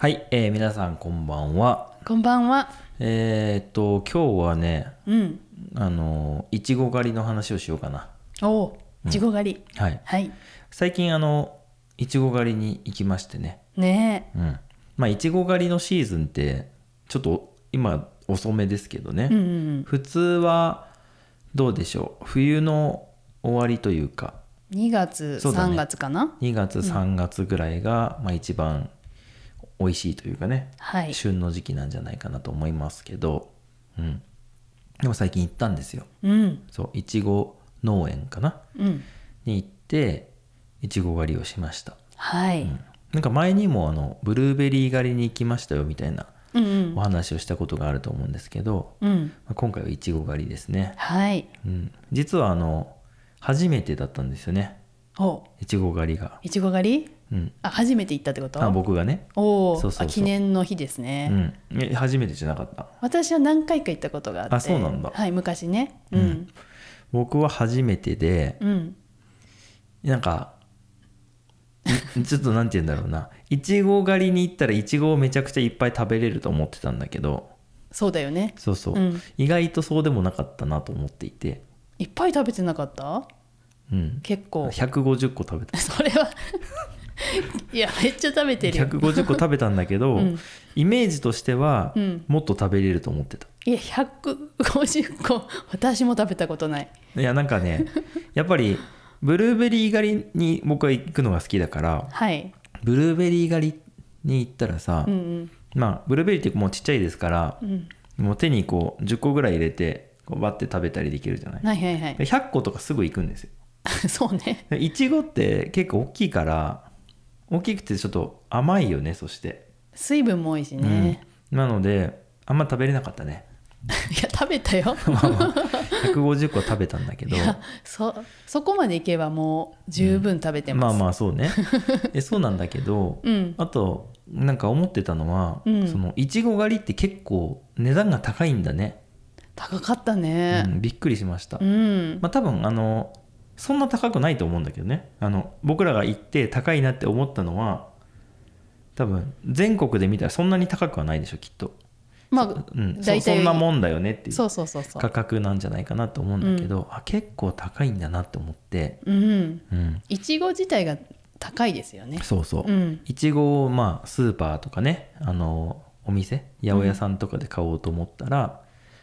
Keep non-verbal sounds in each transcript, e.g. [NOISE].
はい、えー、皆さんこんばんは。こんばんは。えー、っと今日はね、うん、あのいちご狩りの話をしようかな。おお、いちご狩り。はい。はい。最近あのいちご狩りに行きましてね。ねえ。うん。まあいちご狩りのシーズンってちょっと今遅めですけどね。うんうん普通はどうでしょう。冬の終わりというか。2月ね、3月かな。2月3月ぐらいが、まあ一番美味しいというかね、はい、旬の時期なんじゃないかなと思いますけど、うん、でも最近行ったんですよ、うん、そういちご農園かな、うん、に行っていちご狩りをしましたはい、うん、なんか前にもあのブルーベリー狩りに行きましたよみたいなお話をしたことがあると思うんですけど、うん、まあ、今回はいちご狩りですねはい、うん、実はあの初めてだったんですよねいちご狩りがいちご狩り、うん、あ初めて行ったってことあ僕がねおお記念の日ですね、うん、初めてじゃなかった私は何回か行ったことがあってあそうなんだはい昔ね、うん、うん、僕は初めてで、うん、なんかちょっと何て言うんだろうないちご狩りに行ったらいちごをめちゃくちゃいっぱい食べれると思ってたんだけどそうだよねそうそう、うん、意外とそうでもなかったなと思っていていっぱい食べてなかったうん、結構150個食べた [LAUGHS] それは [LAUGHS] いやめっちゃ食べてるよ150個食べたんだけど、うん、イメージとしては、うん、もっと食べれると思ってたいや150個私も食べたことないいやなんかねやっぱりブルーベリー狩りに僕は行くのが好きだから、はい、ブルーベリー狩りに行ったらさ、うんうん、まあブルーベリーってもうちっちゃいですから、うん、もう手にこう10個ぐらい入れてこうバッて食べたりできるじゃない,、はいはいはい、100個とかすぐ行くんですよ [LAUGHS] そうねいちごって結構大きいから大きくてちょっと甘いよねそして水分も多いしね、うん、なのであんま食べれなかったね [LAUGHS] いや食べたよ [LAUGHS] まあ、まあ、150個食べたんだけどそそこまでいけばもう十分食べてます、うん、まあまあそうねえそうなんだけど、うん、あとなんか思ってたのは、うん、そのいちご狩りって結構値段が高いんだね高かったね、うん、びっくりしました、うん、まあ多分あのそんな高くないと思うんだけどねあの僕らが行って高いなって思ったのは多分全国で見たらそんなに高くはないでしょきっとまあ、うん、そそんなもんだよねっていう価格なんじゃないかなと思うんだけど、あ結構高いんだなって思っていちご自体が高いですよねそうそういちごをまあスーパーとかねあのお店八百屋さんとかで買おうと思ったら、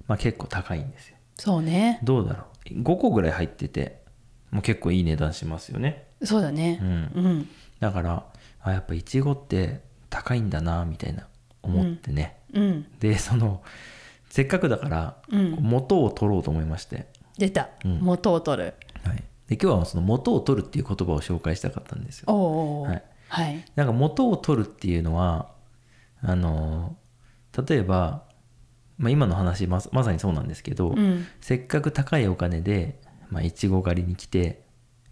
うん、まあ、結構高いんですよそうねどうだろう5個ぐらい入っててもう結構いい値段しますよねそうだね、うん、うんだからあやっぱいちごって高いんだなみたいな思ってね、うんでそのせっかくだからうん元を取ろうと思いまして、出た、うん元を取るはい、で今日はその元を取るっていう言葉を紹介したかったんですよおおはいはい、なんか元を取るっていうのはあの例えば、まあ、今の話まさまさにそうなんですけど、うんせっかく高いお金でまあ、いちご狩りに来て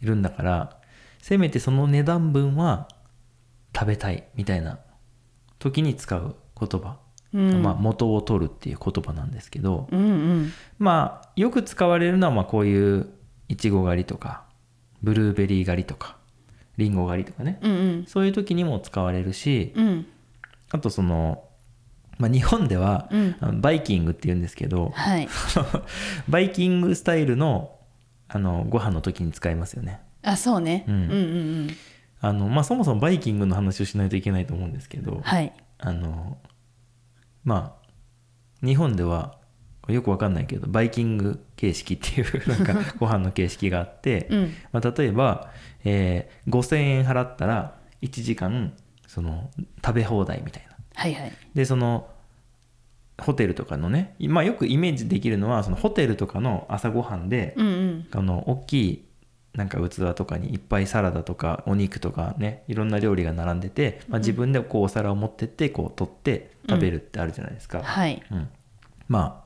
いるんだから、せめてその値段分は食べたいみたいな時に使う言葉、うん、まあ、元を取るっていう言葉なんですけど、うんうん、まあよく使われるのはまあこういういちご狩りとかブルーベリー狩りとかりんご狩りとかね、うんうん、そういう時にも使われるし、うん、あとその、まあ、日本では、うん、バイキングっていうんですけど、はい、[LAUGHS] バイキングスタイルのあのご飯の時に使いますよね。あそうね、うん、うんうんうんあのまあそもそもバイキングの話をしないといけないと思うんですけど、はい、あのまあ日本ではよくわかんないけどバイキング形式っていうなんかご飯の形式があって、[LAUGHS] うん、まあ、例えば、えー、5,000円払ったら1時間その食べ放題みたいな。はいはい、でそのホテルとかのね、まあ、よくイメージできるのはそのホテルとかの朝ごはんで、うんうん、あの大きいなんか器とかにいっぱいサラダとかお肉とかねいろんな料理が並んでて、まあ、自分でこうお皿を持ってってこう取って食べるってあるじゃないですか。うん、はい、うん、ま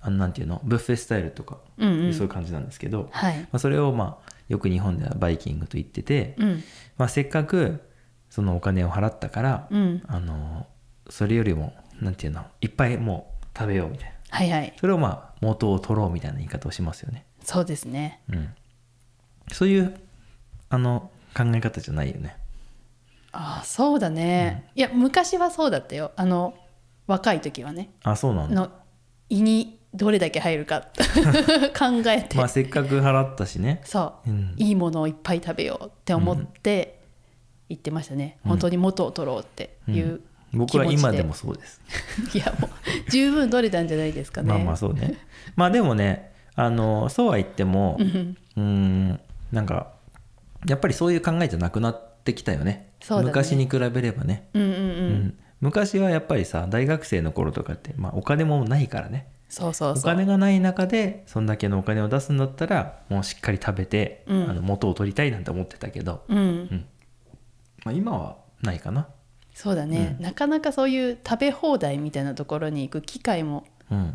ああなんていうのブッフェスタイルとか、そういう感じなんですけど、はいまあ、それをまあよく日本ではバイキングと言ってて、うん、まあ、せっかくそのお金を払ったから、うん、あのそれよりもなんていうのいっぱいもう食べようみたいな、はいはい、それをまあ元を取ろうみたいな言い方をしますよねそうですね、うん、そういうあの考え方じゃないよねああそうだね、うん、いや昔はそうだったよあの若い時はねあそうなんの胃にどれだけ入るか [LAUGHS] 考えてまあせっかく払ったしねそう、うん、いいものをいっぱい食べようって思って、言ってましたね、うん、本当に元を取ろうっていう僕は今でもそうです [LAUGHS] いやもう十分取れたんじゃないですかねまあまあそうねまあでもねあのそうは言ってもうんなんかやっぱりそういう考えじゃなくなってきたよね、ね、昔に比べればね、うんうんうん、昔はやっぱりさ大学生の頃とかって、まあ、お金もないからねそうそうお金がない中でそんだけのお金を出すんだったらもうしっかり食べて、うん、あの元を取りたいなんて思ってたけど、うん、うん、まあ、今はないかなそうだね、うん、なかなかそういう食べ放題みたいなところに行く機会も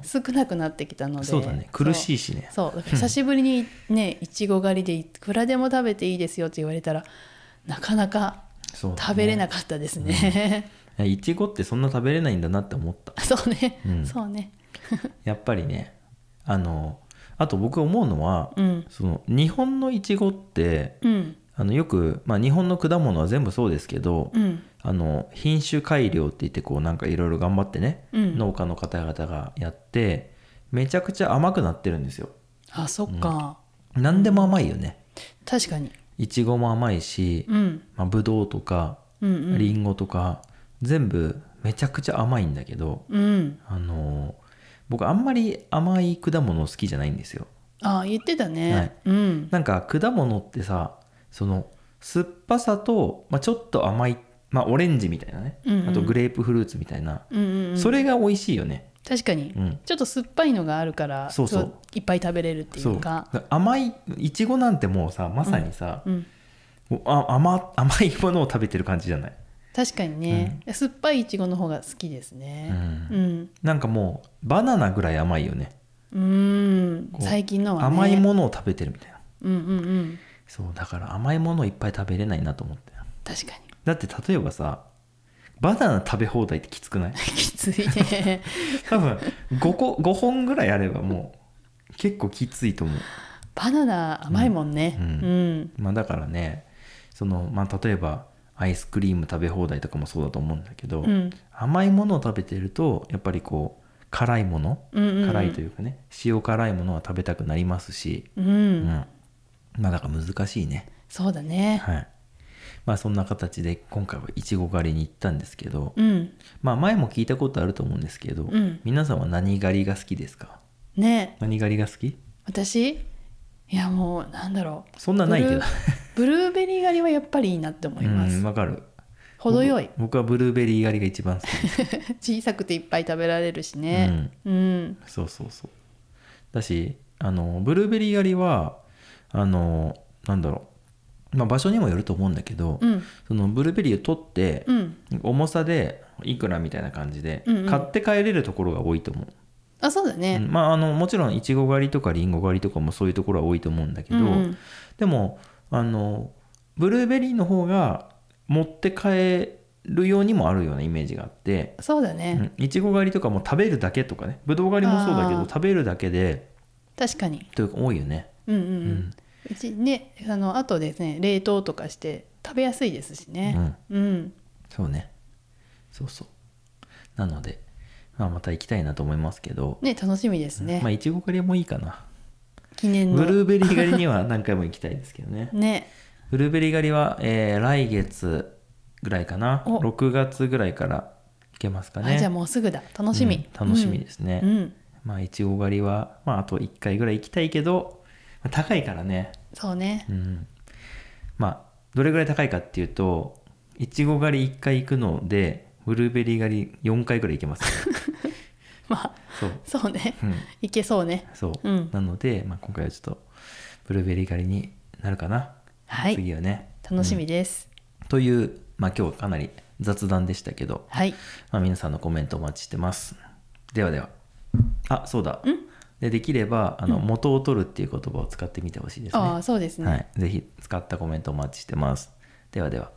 少なくなってきたので、うん、そうだね苦しいしねそう久しぶりにねいちご狩りでいくらでも食べていいですよって言われたらなかなか食べれなかったですねいちごってそんな食べれないんだなって思った [LAUGHS] そうね、うん、そうね [LAUGHS] やっぱりねあのあと僕思うのは、うん、その日本のいちごって、うん、あのよく、まあ、日本の果物は全部そうですけど、あの品種改良って言ってこうなんかいろいろ頑張ってね、うん、農家の方々がやってめちゃくちゃ甘くなってるんですよあそっか、うん、何でも甘いよね、確かにいちごも甘いし、うんまあ、ぶどとかりんごとか全部めちゃくちゃ甘いんだけど、うん、あの僕あんまり甘い果物好きじゃないんですよあ言ってたね、はいうん、なんか果物ってさその酸っぱさと、まあ、ちょっと甘いっまあ、オレンジみたいなね、うんうん、あとグレープフルーツみたいな、うんうんうん、それが美味しいよね確かに、うん、ちょっと酸っぱいのがあるからそうそういっぱい食べれるっていうか甘いいちごなんてもうさまさにさ、うんうん、甘甘いものを食べてる感じじゃない確かにね、うん、酸っぱいいちごの方が好きですね、うんうん、なんかもうバナナぐらい甘いよねうん最近のは、ね、甘いものを食べてるみたいなうんうんうんそうだから甘いものをいっぱい食べれないなと思って確かにだって例えばさバナナ食べ放題ってきつくない [LAUGHS] きついね多分5個5本ぐらいあればもう結構きついと思うバナナ甘いもんねうん、うんまあ、だからねその、まあ、例えばアイスクリーム食べ放題とかもそうだと思うんだけど、うん、甘いものを食べてるとやっぱりこう辛いもの、うんうん、辛いというかね塩辛いものは食べたくなりますし、うん、うん、まあだから難しいねそうだね、はい、まあそんな形で今回はいちご狩りに行ったんですけど、うん、まあ前も聞いたことあると思うんですけど、うん、皆さんは何狩りが好きですかね何狩りが好き私いやもうなんだろうそんなないけどブルーベリー狩りはやっぱりいいなって思いますわ、かる程よい僕はブルーベリー狩りが一番好き小さくていっぱい食べられるしね、うん、うん、そうそうそうだしあのブルーベリー狩りはあのなんだろうまあ、場所にもよると思うんだけど、うん、そのブルーベリーを取って、うん、重さでいくらみたいな感じで、うんうん、買って帰れるところが多いと思う。あそうだね、うん、まあ、あのもちろんいちご狩りとかりんご狩りとかもそういうところは多いと思うんだけど、うんうん、でもあのブルーベリーの方が持って帰るようにもあるようなイメージがあってそうだねいちご狩りとかも食べるだけとかねぶどう狩りもそうだけど食べるだけで確かにというか多いよね。うん、うん、うんうちねあのあとですね冷凍とかして食べやすいですしね、うん、うん、そうねそうそうなので、まあ、また行きたいなと思いますけどね楽しみですね、うん、まあいちご狩りもいいかな記念のブルーベリー狩りには何回も行きたいですけどね [LAUGHS] ねブルーベリー狩りは、えー、来月ぐらいかな6月ぐらいから行けますかねじゃあもうすぐだ楽しみ、うん、楽しみですね、まあいちご狩りはまああと1回ぐらい行きたいけど高いからねそうねうんまあどれぐらい高いかっていうといちご狩り1回行くのでブルーベリー狩り4回ぐらい行けます、ね、[LAUGHS] まあそうそうね、うん、いけそうねそう、うん、なので、まあ、今回はちょっとブルーベリー狩りになるかな、はい、次はね楽しみです、うん、という、まあ、今日はかなり雑談でしたけど、はいまあ、皆さんのコメントお待ちしてますではではあそうだ、うんでできればあの、うん、元を取るっていう言葉を使ってみてほしいですねあそうですね、はい、ぜひ使ったコメントお待ちしてますではでは